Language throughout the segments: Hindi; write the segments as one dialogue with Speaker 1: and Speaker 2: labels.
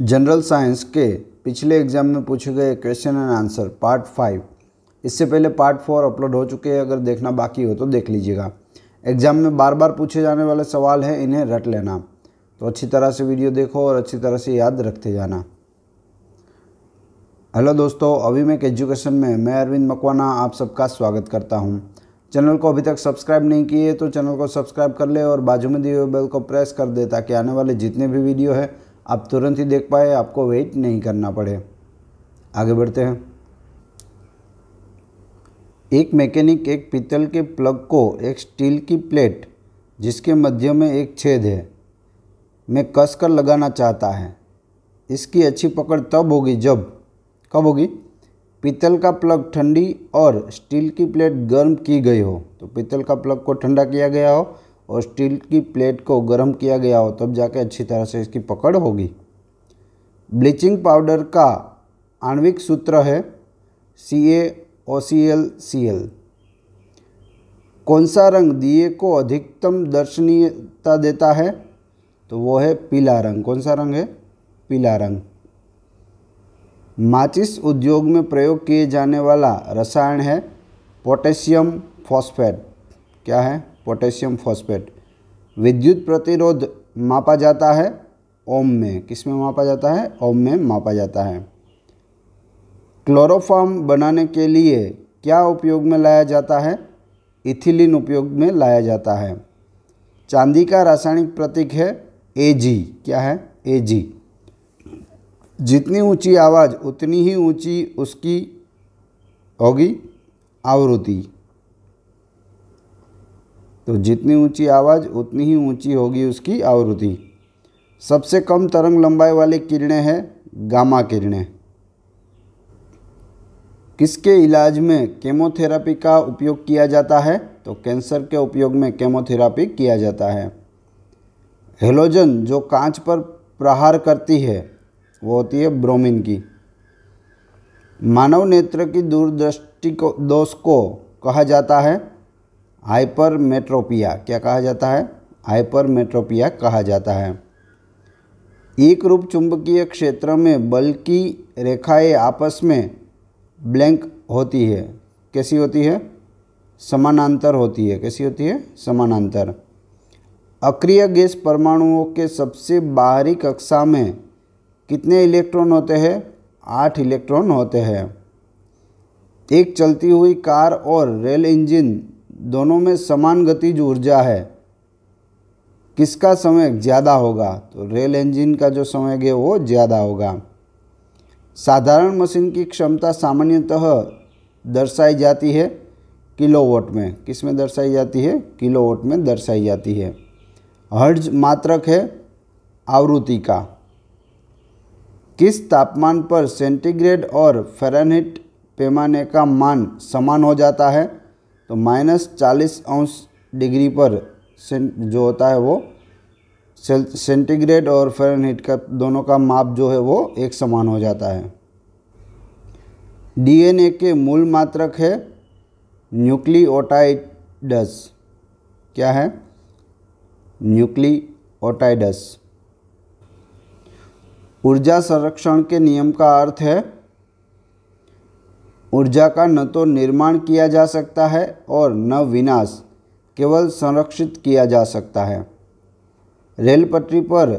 Speaker 1: जनरल साइंस के पिछले एग्जाम में पूछे गए question and answer part five इससे पहले पार्ट फोर अपलोड हो चुके हैं अगर देखना बाकी हो तो देख लीजिएगा एग्जाम में बार बार पूछे जाने वाले सवाल हैं इन्हें रट लेना तो अच्छी तरह से वीडियो देखो और अच्छी तरह से याद रखते जाना हेलो दोस्तों अभी मैं एजुकेशन में मैं अरविंद मकवाना आप सबका स्वागत करता हूँ चैनल को अभी तक सब्सक्राइब नहीं किए तो चैनल को सब्सक्राइब कर ले और बाजू में दिए हुए बेल को प्रेस कर दे ताकि आने वाले जितने भी वीडियो है आप तुरंत ही देख पाए आपको वेट नहीं करना पड़े आगे बढ़ते हैं एक मैकेनिक एक पीतल के प्लग को एक स्टील की प्लेट जिसके मध्य में एक छेद है में कसकर लगाना चाहता है इसकी अच्छी पकड़ तब होगी जब कब होगी पीतल का प्लग ठंडी और स्टील की प्लेट गर्म की गई हो तो पीतल का प्लग को ठंडा किया गया हो और स्टील की प्लेट को गर्म किया गया हो तब जाके अच्छी तरह से इसकी पकड़ होगी ब्लीचिंग पाउडर का आणविक सूत्र है सी ए ओ सी एल सी एल कौन सा रंग दिए को अधिकतम दर्शनीयता देता है तो वो है पीला रंग कौन सा रंग है पीला रंग माचिस उद्योग में प्रयोग किए जाने वाला रसायन है पोटेशियम फॉस्फेट क्या है पोटेशियम फॉस्फेट विद्युत प्रतिरोध मापा जाता है ओम में किस में मापा जाता है ओम में मापा जाता है क्लोरोफॉर्म बनाने के लिए क्या उपयोग में लाया जाता है इथिलीन उपयोग में लाया जाता है चांदी का रासायनिक प्रतीक है एजी क्या है एजी जितनी ऊंची आवाज़ उतनी ही ऊंची उसकी होगी आवृत्ति तो जितनी ऊंची आवाज़ उतनी ही ऊंची होगी उसकी आवृत्ति सबसे कम तरंग लंबाई वाली किरणें हैं गामा किरणें किसके इलाज में केमोथेरापी का उपयोग किया जाता है तो कैंसर के उपयोग में केमोथेरापी किया जाता है हेलोजन जो कांच पर प्रहार करती है वो होती है ब्रोमिन की मानव नेत्र की दूरदृष्टि को दोष को कहा जाता है हाइपरमेट्रोपिया क्या कहा जाता है हाइपरमेट्रोपिया कहा जाता है एक रूप चुंबकीय क्षेत्र में बल की रेखाएं आपस में ब्लैंक होती है कैसी होती है समानांतर होती है कैसी होती है समानांतर अक्रिय गैस परमाणुओं के सबसे बाहरी कक्षा में कितने इलेक्ट्रॉन होते हैं आठ इलेक्ट्रॉन होते हैं एक चलती हुई कार और रेल इंजन दोनों में समान गतिज ऊर्जा है किसका समय ज़्यादा होगा तो रेल इंजन का जो समय है वो ज़्यादा होगा साधारण मशीन की क्षमता सामान्यतः दर्शाई जाती है किलोवाट में किस में दर्शाई जाती है किलोवाट में दर्शाई जाती है हर्ज मात्रक है आवृत्ति का किस तापमान पर सेंटीग्रेड और फ़ारेनहाइट पैमाने का मान समान हो जाता है तो माइनस चालीस अंश डिग्री पर जो होता है वो सेंटीग्रेड और फेरनहीट का दोनों का माप जो है वो एक समान हो जाता है डीएनए के मूल मात्रक है न्यूक्लियोटाइडस क्या है न्यूक्लियोटाइडस ऊर्जा संरक्षण के नियम का अर्थ है ऊर्जा का न तो निर्माण किया जा सकता है और न विनाश केवल संरक्षित किया जा सकता है रेल पटरी पर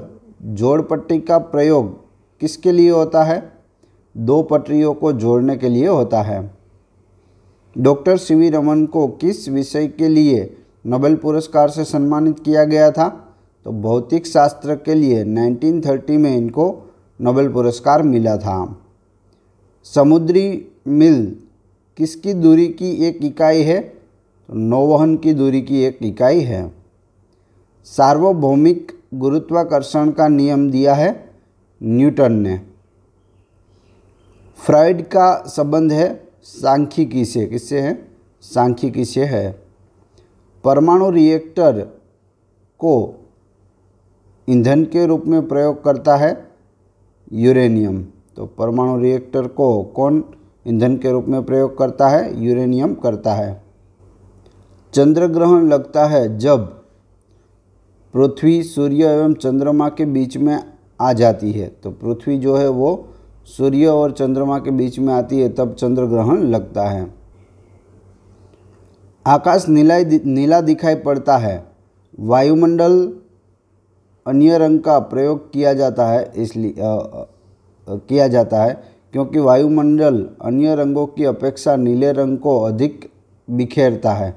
Speaker 1: जोड़ पट्टी का प्रयोग किसके लिए होता है दो पटरियों को जोड़ने के लिए होता है डॉक्टर सी वी रमन को किस विषय के लिए नोबेल पुरस्कार से सम्मानित किया गया था तो भौतिक शास्त्र के लिए 1930 में इनको नोबेल पुरस्कार मिला था समुद्री मिल किसकी दूरी की एक इकाई है नौवहन की दूरी की एक इकाई है सार्वभौमिक गुरुत्वाकर्षण का नियम दिया है न्यूटन ने फ्राइड का संबंध है सांख्यिकी से किससे है सांख्यिकी से है परमाणु रिएक्टर को ईंधन के रूप में प्रयोग करता है यूरेनियम तो परमाणु रिएक्टर को कौन ईंधन के रूप में प्रयोग करता है यूरेनियम करता है चंद्र ग्रहण लगता है जब पृथ्वी सूर्य एवं चंद्रमा के बीच में आ जाती है तो पृथ्वी जो है वो सूर्य और चंद्रमा के बीच में आती है तब चंद्र ग्रहण लगता है आकाश नीला नीला दिखाई पड़ता है वायुमंडल अन्य रंग का प्रयोग किया जाता है इसलिए किया जाता है क्योंकि वायुमंडल अन्य रंगों की अपेक्षा नीले रंग को अधिक बिखेरता है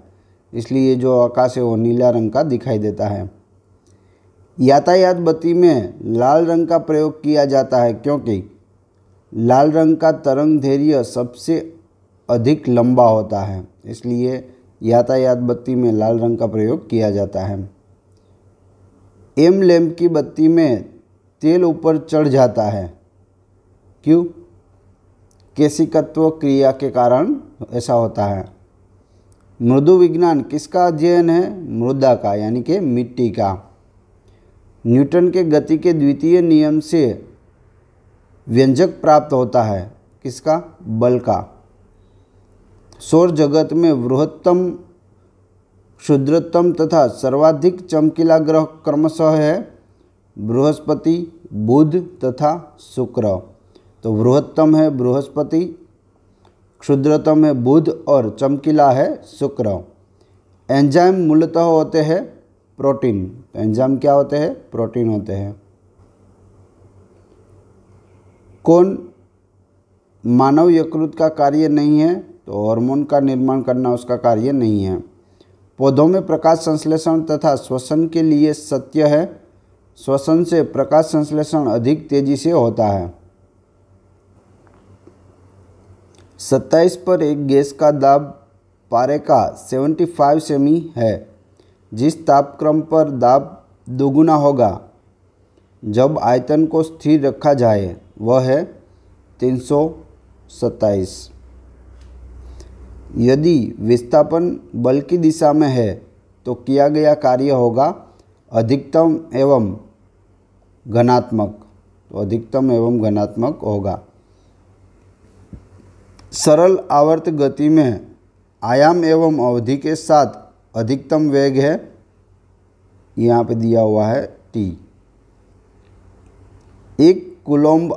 Speaker 1: इसलिए जो आकाश है वो नीला रंग का दिखाई देता है यातायात बत्ती में लाल रंग का प्रयोग किया जाता है क्योंकि लाल रंग का तरंग धैर्य सबसे अधिक लंबा होता है इसलिए यातायात बत्ती में लाल रंग का प्रयोग किया जाता है एम लैम्प की बत्ती में तेल ऊपर चढ़ जाता है क्यों केशिकत्व क्रिया के कारण ऐसा होता है मृदु विज्ञान किसका अध्ययन है मृदा का यानी कि मिट्टी का न्यूटन के गति के द्वितीय नियम से व्यंजक प्राप्त होता है किसका बल का सौर जगत में वृहत्तम क्षुद्रतम तथा सर्वाधिक चमकीला ग्रह क्रमशः है बृहस्पति बुध तथा शुक्र तो बृहत्तम है बृहस्पति क्षुद्रतम है बुध और चमकीला है शुक्र एंजाइम मूलतः होते हैं प्रोटीन तो एंजाइम क्या होते हैं प्रोटीन होते हैं कौन मानव यकृत का कार्य नहीं है तो हार्मोन का निर्माण करना उसका कार्य नहीं है पौधों में प्रकाश संश्लेषण तथा श्वसन के लिए सत्य है श्वसन से प्रकाश संश्लेषण अधिक तेजी से होता है सत्ताईस पर एक गैस का दाब पारे का 75 सेमी है जिस तापक्रम पर दाब दोगुना होगा जब आयतन को स्थिर रखा जाए वह है तीन सौ सत्ताईस यदि विस्थापन बल की दिशा में है तो किया गया कार्य होगा अधिकतम एवं घनात्मक तो अधिकतम एवं घनात्मक होगा सरल आवर्त गति में आयाम एवं अवधि के साथ अधिकतम वेग है यहाँ पे दिया हुआ है टी एक कुलम्ब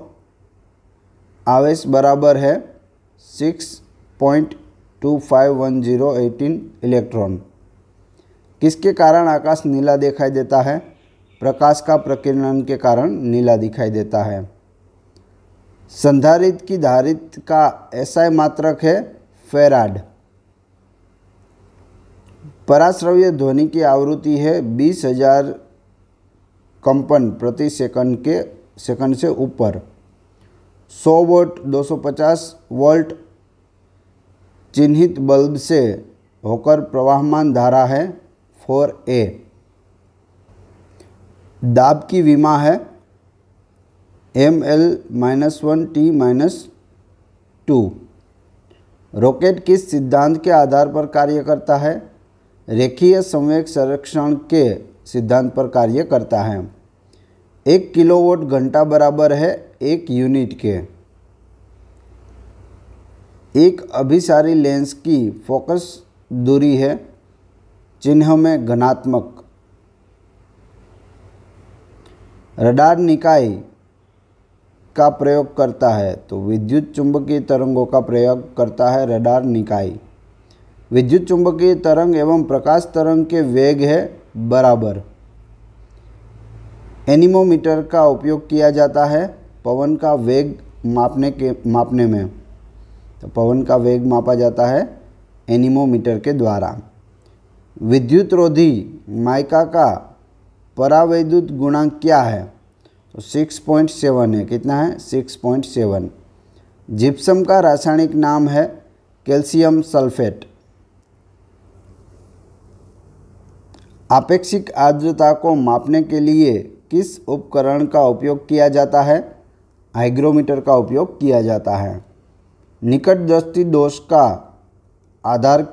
Speaker 1: आवेश बराबर है six point two five one zero eighteen electron किसके कारण आकाश नीला दिखाई देता है प्रकाश का प्रकीर्णन के कारण नीला दिखाई देता है संधारित की धारित का ऐसा मात्रक है फेराड पराश्रव्य ध्वनि की आवृत्ति है बीस हजार कंपन प्रति सेकंड के सेकंड से ऊपर 100 वोल्ट 250 वोल्ट चिन्हित बल्ब से होकर प्रवाहमान धारा है 4A दाब की विमा है M L minus one T minus two rocket किस सिद्धांत के आधार पर कार्य करता है रेखीय संवेग संरक्षण के सिद्धांत पर कार्य करता है एक किलोवाट घंटा बराबर है एक यूनिट के एक अभिसारी लेंस की फोकस दूरी है चिन्ह में घनात्मक रडार निकाय का प्रयोग करता है तो विद्युत चुंबकीय तरंगों का प्रयोग करता है रडार निकाय विद्युत चुंबकीय तरंग एवं प्रकाश तरंग के वेग है बराबर एनिमोमीटर का उपयोग किया जाता है पवन का वेग मापने के मापने में तो पवन का वेग मापा जाता है एनिमोमीटर के द्वारा विद्युत रोधी माइका का परावैद्युत गुणांक क्या है तो सिक्स पॉइंट सेवन है कितना है सिक्स पॉइंट सेवन जिप्सम का रासायनिक नाम है कैल्शियम सल्फेट आपेक्षिक आर्द्रता को मापने के लिए किस उपकरण का उपयोग किया जाता है हाइग्रोमीटर का उपयोग किया जाता है निकट दृष्टि दोष का आधार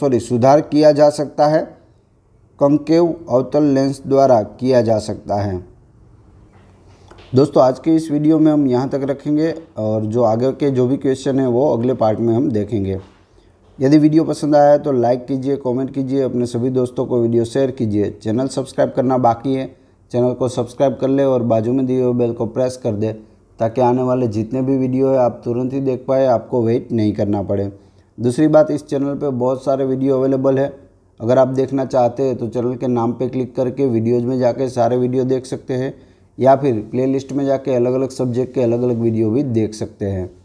Speaker 1: सॉरी सुधार किया जा सकता है कंकेव अवतल लेंस द्वारा किया जा सकता है दोस्तों आज के इस वीडियो में हम यहाँ तक रखेंगे और जो आगे के जो भी क्वेश्चन है वो अगले पार्ट में हम देखेंगे यदि वीडियो पसंद आया है तो लाइक कीजिए कमेंट कीजिए अपने सभी दोस्तों को वीडियो शेयर कीजिए चैनल सब्सक्राइब करना बाकी है चैनल को सब्सक्राइब कर ले और बाजू में दिए हुए बेल को प्रेस कर दे ताकि आने वाले जितने भी वीडियो है आप तुरंत ही देख पाए आपको वेट नहीं करना पड़े दूसरी बात इस चैनल पर बहुत सारे वीडियो अवेलेबल है अगर आप देखना चाहते हैं तो चैनल के नाम पर क्लिक करके वीडियोज़ में जाके सारे वीडियो देख सकते हैं या फिर प्लेलिस्ट में जाके अलग अलग सब्जेक्ट के अलग अलग वीडियो भी देख सकते हैं